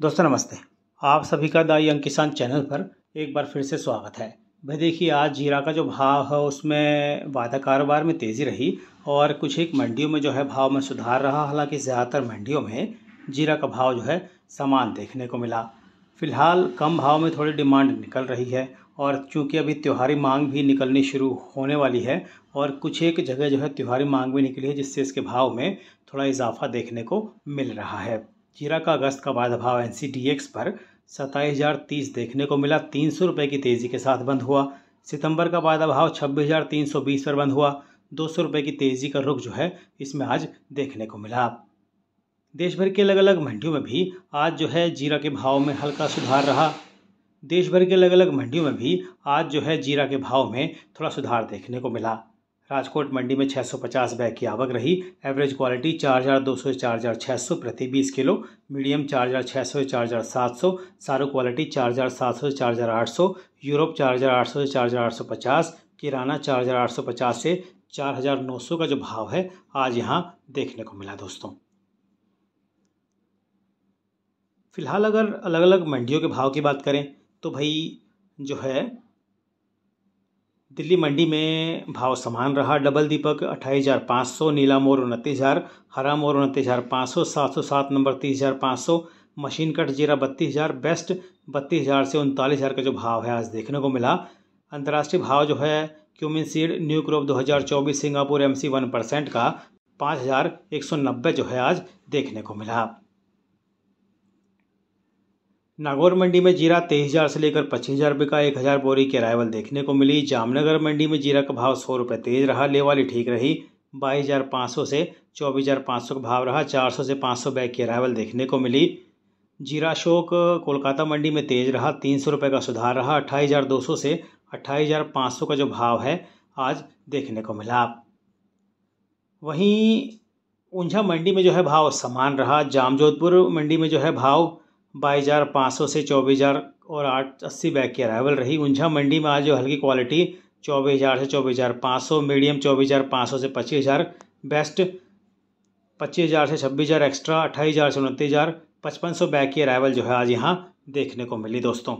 दोस्तों नमस्ते आप सभी का द यंग किसान चैनल पर एक बार फिर से स्वागत है भाई देखिए आज जीरा का जो भाव है उसमें वादा कारोबार में तेज़ी रही और कुछ एक मंडियों में जो है भाव में सुधार रहा हालांकि ज़्यादातर मंडियों में जीरा का भाव जो है समान देखने को मिला फिलहाल कम भाव में थोड़ी डिमांड निकल रही है और चूँकि अभी त्योहारी मांग भी निकलनी शुरू होने वाली है और कुछ एक जगह जो है त्यौहारी मांग भी निकली है जिससे इसके भाव में थोड़ा इजाफा देखने को मिल रहा है जीरा का अगस्त का वायदा भाव एन पर सत्ताईस देखने को मिला तीन सौ रुपये की तेज़ी के साथ बंद हुआ सितंबर का वायदा भाव छब्बीस हज़ार तीन सौ बीस पर बंद हुआ दो सौ रुपये की तेज़ी का रुख जो है इसमें आज देखने को मिला देश भर के अलग अलग मंडियों में भी आज जो है जीरा के भाव में हल्का सुधार रहा देश भर के अलग अलग मंडियों में भी आज जो है जीरा के भाव में थोड़ा सुधार देखने को मिला राजकोट मंडी में 650 बैग की आवक रही एवरेज क्वालिटी 4200 से 4600 प्रति 20 किलो मीडियम 4600 से 4700 सारो क्वालिटी 4700 से 4800 यूरोप 4800 से 4850 किराना 4850 से 4900 का जो भाव है आज यहाँ देखने को मिला दोस्तों फिलहाल अगर अलग अलग मंडियों के भाव की बात करें तो भाई जो है दिल्ली मंडी में भाव समान रहा डबल दीपक अट्ठाईस हज़ार पाँच सौ नीला मोर उनतीस हज़ार हरा मोर उनतीस हज़ार पाँच सौ सात सौ सात नंबर तीस हज़ार पाँच सौ मशीन कट जीरा बत्तीस हज़ार बेस्ट बत्तीस हज़ार से उनतालीस हज़ार का जो भाव है आज देखने को मिला अंतर्राष्ट्रीय भाव जो है cumin seed new crop 2024 Singapore M C one percent का पाँच हज़ार एक सौ नब्बे जो है आज देखने को मिला नागौर मंडी में जीरा तेईस हज़ार से लेकर पच्चीस हज़ार रुपये का एक हज़ार बोरी की अराइवल देखने को मिली जामनगर मंडी में जीरा का भाव सौ रुपये तेज रहा लेवाली ठीक रही बाईस हज़ार पाँच सौ से चौबीस हज़ार पाँच सौ का भाव रहा चार सौ से पाँच सौ बैग की अराइवल देखने को मिली जीरा शोक कोलकाता मंडी में तेज रहा तीन सौ रुपये का सुधार रहा अट्ठाईस हज़ार दो सौ से अट्ठाईस हज़ार पाँच सौ का जो भाव है आज देखने को मिला वहीं ऊंझा मंडी में जो है भाव समान रहा जामजोधपुर मंडी में जो है भाव बाईस हज़ार पाँच सौ से चौबीस हज़ार और आठ अस्सी बैग की अराइवल रही ऊंझा मंडी में आज जो हल्की क्वालिटी चौबीस हज़ार से चौबीस हज़ार पाँच सौ मीडियम चौबीस हज़ार पाँच सौ से पच्चीस हज़ार बेस्ट पच्चीस हज़ार से छब्बीस हज़ार एक्स्ट्रा अट्ठाईस हज़ार से उनतीस हज़ार पचपन सौ बैग की अराइवल जो है आज यहाँ देखने को मिली दोस्तों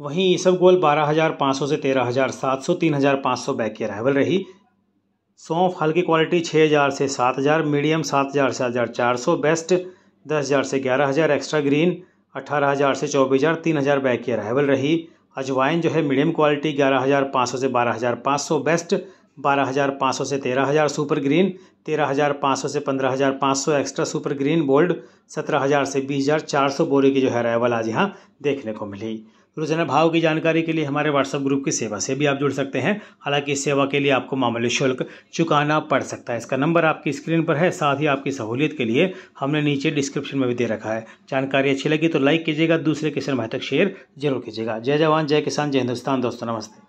वहीं ये सब गोल 12,500 से 13,700 3,500 बैक की अराइवल रही सौंफ हल्की क्वालिटी 6,000 से 7,000 मीडियम 7,000 से सौ बेस्ट 10,000 से 11,000 एक्स्ट्रा ग्रीन 18,000 से 24,000 3,000 बैक की अराइवल रही अजवाइन जो है मीडियम क्वालिटी 11,500 से 12,500 बेस्ट 12,500 से 13,000 सुपर ग्रीन 13,500 से 15,500 एक्स्ट्रा सुपर ग्रीन बोल्ड 17,000 से 20,400 बोरी की जो है अराइवल आज यहाँ देखने को मिली रोजाना भाव की जानकारी के लिए हमारे व्हाट्सएप ग्रुप की सेवा से भी आप जुड़ सकते हैं हालांकि इस सेवा के लिए आपको मामूली शुल्क चुकाना पड़ सकता है इसका नंबर आपकी स्क्रीन पर है साथ ही आपकी सहूलियत के लिए हमने नीचे डिस्क्रिप्शन में भी दे रखा है जानकारी अच्छी लगी तो लाइक कीजिएगा दूसरे किसान भाई तक शेयर जरूर कीजिएगा जय जवान जय किसान जय हिंदुस्तान दोस्तों नमस्ते